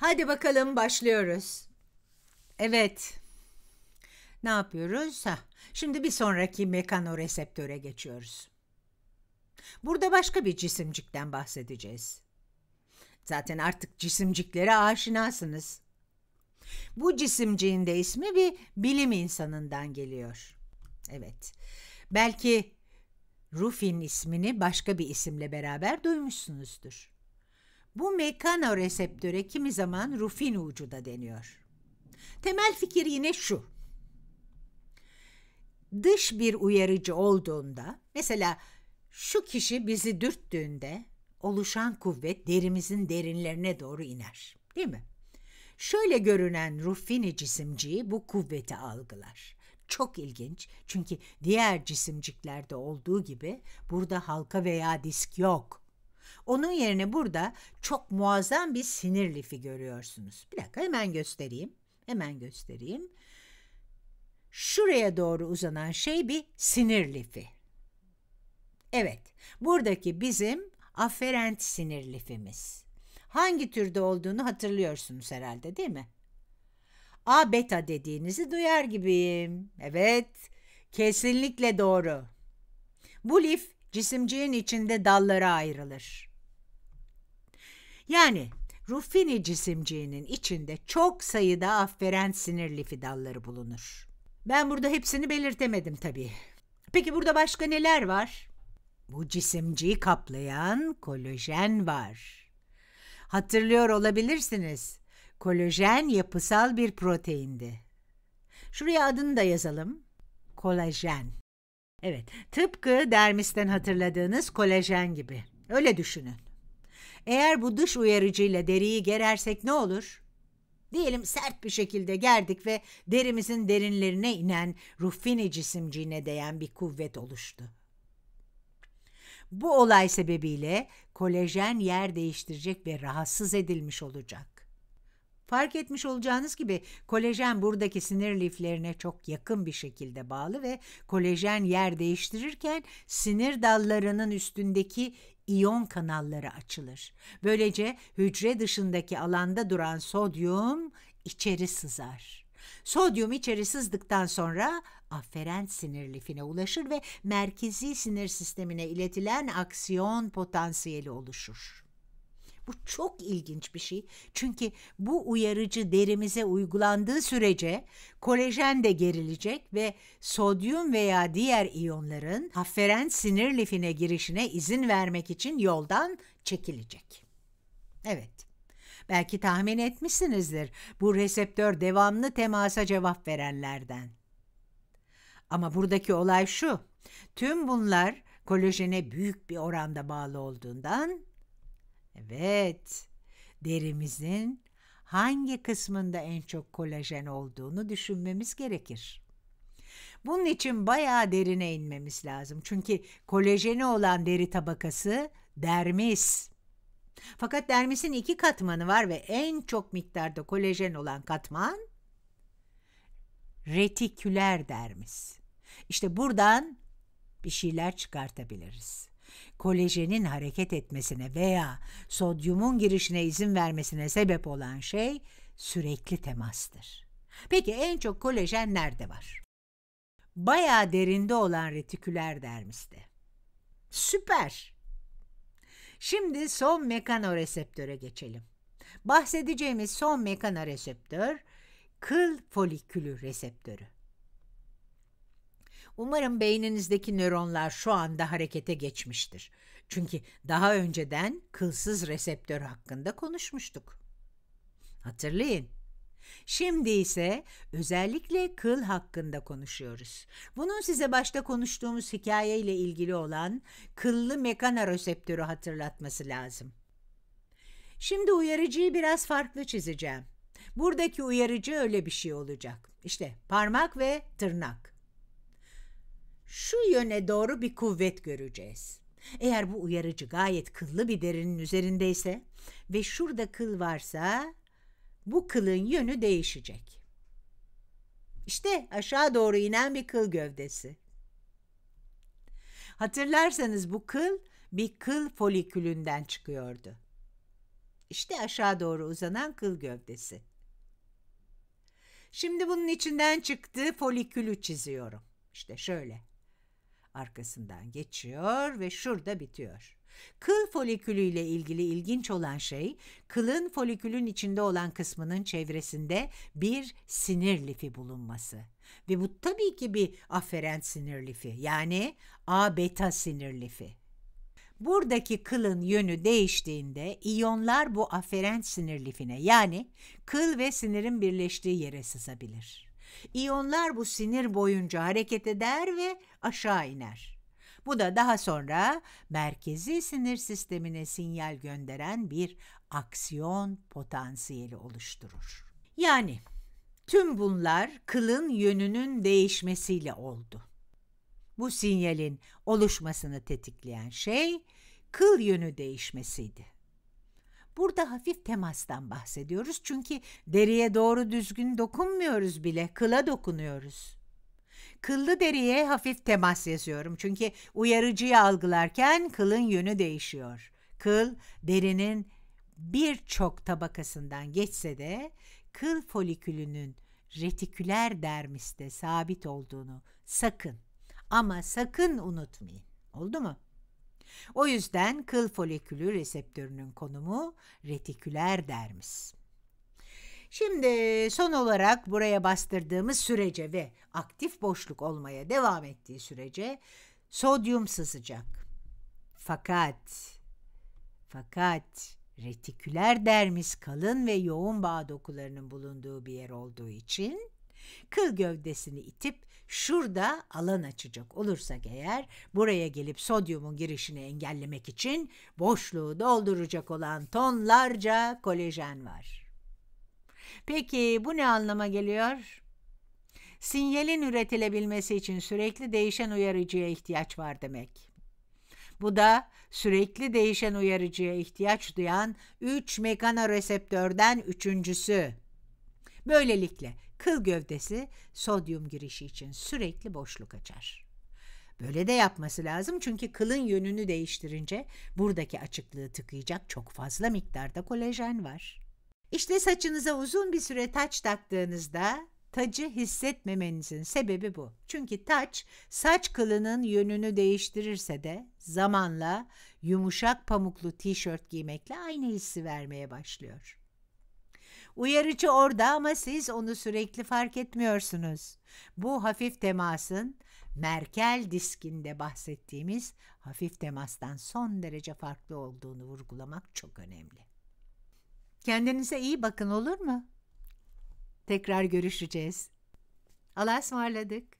Hadi bakalım başlıyoruz. Evet. Ne yapıyoruz? Ha, şimdi bir sonraki mekanoreseptöre geçiyoruz. Burada başka bir cisimcikten bahsedeceğiz. Zaten artık cisimciklere aşinasınız. Bu cisimciğin de ismi bir bilim insanından geliyor. Evet. Belki Rufin ismini başka bir isimle beraber duymuşsunuzdur. Bu mekanoreseptöre kimi zaman rufin ucu da deniyor. Temel fikir yine şu. Dış bir uyarıcı olduğunda, mesela şu kişi bizi dürttüğünde oluşan kuvvet derimizin derinlerine doğru iner. Değil mi? Şöyle görünen Ruffini cisimciği bu kuvveti algılar. Çok ilginç çünkü diğer cisimciklerde olduğu gibi burada halka veya disk yok. Onun yerine burada çok muazzam bir sinir lifi görüyorsunuz. Bir dakika hemen göstereyim. Hemen göstereyim. Şuraya doğru uzanan şey bir sinir lifi. Evet, buradaki bizim aferent sinir lifimiz. Hangi türde olduğunu hatırlıyorsunuz herhalde değil mi? A beta dediğinizi duyar gibiyim. Evet, kesinlikle doğru. Bu lif cisimciğin içinde dallara ayrılır. Yani Ruffini cisimciğinin içinde çok sayıda sinir lifi dalları bulunur. Ben burada hepsini belirtemedim tabii. Peki burada başka neler var? Bu cisimciği kaplayan kolajen var. Hatırlıyor olabilirsiniz. Kolajen yapısal bir proteindi. Şuraya adını da yazalım. Kolajen. Evet, tıpkı dermisten hatırladığınız kolajen gibi. Öyle düşünün. Eğer bu dış uyarıcıyla deriyi gerersek ne olur? Diyelim sert bir şekilde gerdik ve derimizin derinlerine inen ruffini cisimciğine değen bir kuvvet oluştu. Bu olay sebebiyle kolajen yer değiştirecek ve rahatsız edilmiş olacak. Fark etmiş olacağınız gibi kolajen buradaki sinir liflerine çok yakın bir şekilde bağlı ve kolajen yer değiştirirken sinir dallarının üstündeki iyon kanalları açılır. Böylece hücre dışındaki alanda duran sodyum içeri sızar. Sodyum içeri sızdıktan sonra afferent sinir lifine ulaşır ve merkezi sinir sistemine iletilen aksiyon potansiyeli oluşur. Bu çok ilginç bir şey. Çünkü bu uyarıcı derimize uygulandığı sürece kolajen de gerilecek ve sodyum veya diğer iyonların hafferent sinir lifine girişine izin vermek için yoldan çekilecek. Evet. Belki tahmin etmişsinizdir. Bu reseptör devamlı temasa cevap verenlerden. Ama buradaki olay şu. Tüm bunlar kolajene büyük bir oranda bağlı olduğundan Evet, derimizin hangi kısmında en çok kolajen olduğunu düşünmemiz gerekir. Bunun için bayağı derine inmemiz lazım. Çünkü kolajeni olan deri tabakası dermis. Fakat dermisin iki katmanı var ve en çok miktarda kolajen olan katman retiküler dermis. İşte buradan bir şeyler çıkartabiliriz. Kolajenin hareket etmesine veya sodyumun girişine izin vermesine sebep olan şey sürekli temastır. Peki en çok kolajen nerede var? Bayağı derinde olan retiküler dermiste. Süper! Şimdi son mekanoreseptöre geçelim. Bahsedeceğimiz son mekanoreseptör kıl folikülü reseptörü. Umarım beyninizdeki nöronlar şu anda harekete geçmiştir. Çünkü daha önceden kılsız reseptör hakkında konuşmuştuk. Hatırlayın. Şimdi ise özellikle kıl hakkında konuşuyoruz. Bunun size başta konuştuğumuz hikayeyle ilgili olan kıllı reseptörü hatırlatması lazım. Şimdi uyarıcıyı biraz farklı çizeceğim. Buradaki uyarıcı öyle bir şey olacak. İşte parmak ve tırnak şu yöne doğru bir kuvvet göreceğiz. Eğer bu uyarıcı gayet kıllı bir derinin üzerindeyse ve şurada kıl varsa bu kılın yönü değişecek. İşte aşağı doğru inen bir kıl gövdesi. Hatırlarsanız bu kıl bir kıl folikülünden çıkıyordu. İşte aşağı doğru uzanan kıl gövdesi. Şimdi bunun içinden çıktığı folikülü çiziyorum. İşte şöyle arkasından geçiyor ve şurada bitiyor. Kıl folikülü ile ilgili ilginç olan şey kılın folikülün içinde olan kısmının çevresinde bir sinir lifi bulunması. Ve bu tabii ki bir aferent sinir lifi yani A beta sinir lifi. Buradaki kılın yönü değiştiğinde iyonlar bu aferent sinir lifine yani kıl ve sinirin birleştiği yere sızabilir. İyonlar bu sinir boyunca hareket eder ve aşağı iner. Bu da daha sonra merkezi sinir sistemine sinyal gönderen bir aksiyon potansiyeli oluşturur. Yani tüm bunlar kılın yönünün değişmesiyle oldu. Bu sinyalin oluşmasını tetikleyen şey kıl yönü değişmesiydi. Burada hafif temastan bahsediyoruz çünkü deriye doğru düzgün dokunmuyoruz bile, kıla dokunuyoruz. Kıllı deriye hafif temas yazıyorum çünkü uyarıcıyı algılarken kılın yönü değişiyor. Kıl derinin birçok tabakasından geçse de kıl folikülünün retiküler dermiste sabit olduğunu sakın ama sakın unutmayın. Oldu mu? O yüzden kıl folikülü reseptörünün konumu retiküler dermis. Şimdi son olarak buraya bastırdığımız sürece ve aktif boşluk olmaya devam ettiği sürece sodyum sızacak. Fakat fakat retiküler dermis kalın ve yoğun bağ dokularının bulunduğu bir yer olduğu için kıl gövdesini itip Şurada alan açacak olursak eğer buraya gelip sodyumun girişini engellemek için boşluğu dolduracak olan tonlarca kolajen var. Peki bu ne anlama geliyor? Sinyalin üretilebilmesi için sürekli değişen uyarıcıya ihtiyaç var demek. Bu da sürekli değişen uyarıcıya ihtiyaç duyan 3 mekanoreseptörden üçüncüsü. Böylelikle kıl gövdesi sodyum girişi için sürekli boşluk açar. Böyle de yapması lazım çünkü kılın yönünü değiştirince buradaki açıklığı tıkayacak çok fazla miktarda kolajen var. İşte saçınıza uzun bir süre taç taktığınızda tacı hissetmemenizin sebebi bu. Çünkü taç saç kılının yönünü değiştirirse de zamanla yumuşak pamuklu tişört giymekle aynı hissi vermeye başlıyor. Uyarıcı orada ama siz onu sürekli fark etmiyorsunuz. Bu hafif temasın Merkel diskinde bahsettiğimiz hafif temastan son derece farklı olduğunu vurgulamak çok önemli. Kendinize iyi bakın olur mu? Tekrar görüşeceğiz. Allah'a ısmarladık.